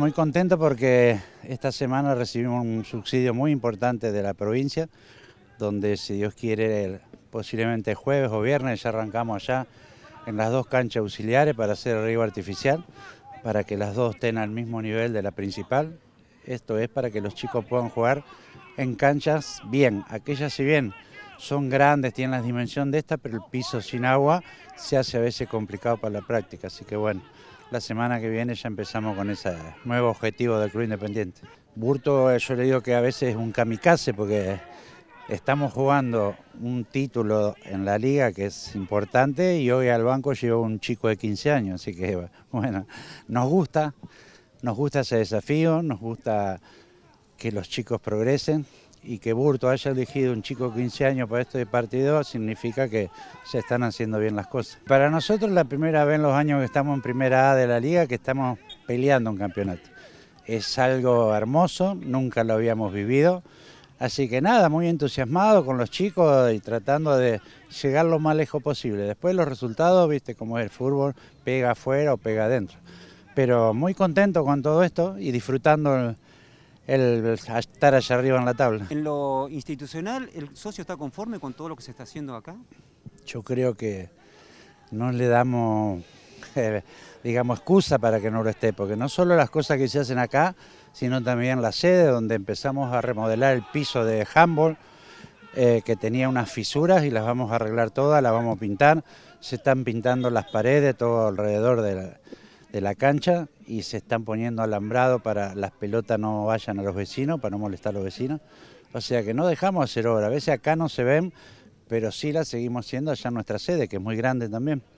Muy contento porque esta semana recibimos un subsidio muy importante de la provincia, donde si Dios quiere, posiblemente jueves o viernes ya arrancamos allá en las dos canchas auxiliares para hacer el riego artificial, para que las dos estén al mismo nivel de la principal. Esto es para que los chicos puedan jugar en canchas bien, aquellas si bien son grandes, tienen la dimensión de esta, pero el piso sin agua se hace a veces complicado para la práctica, así que bueno. La semana que viene ya empezamos con ese nuevo objetivo del Club Independiente. Burto, eh, yo le digo que a veces es un kamikaze porque estamos jugando un título en la liga que es importante y hoy al banco llegó un chico de 15 años, así que bueno, nos gusta, nos gusta ese desafío, nos gusta que los chicos progresen y que Burto haya elegido un chico de 15 años para este partido significa que se están haciendo bien las cosas. Para nosotros la primera vez en los años que estamos en primera A de la liga que estamos peleando un campeonato. Es algo hermoso, nunca lo habíamos vivido. Así que nada, muy entusiasmado con los chicos y tratando de llegar lo más lejos posible. Después los resultados, viste cómo es el fútbol, pega afuera o pega adentro. Pero muy contento con todo esto y disfrutando el estar allá arriba en la tabla. En lo institucional, ¿el socio está conforme con todo lo que se está haciendo acá? Yo creo que no le damos, eh, digamos, excusa para que no lo esté, porque no solo las cosas que se hacen acá, sino también la sede, donde empezamos a remodelar el piso de Humboldt, eh, que tenía unas fisuras y las vamos a arreglar todas, las vamos a pintar. Se están pintando las paredes, todo alrededor de la, de la cancha y se están poniendo alambrado para las pelotas no vayan a los vecinos, para no molestar a los vecinos. O sea que no dejamos de hacer obra. A veces acá no se ven, pero sí la seguimos haciendo allá en nuestra sede, que es muy grande también.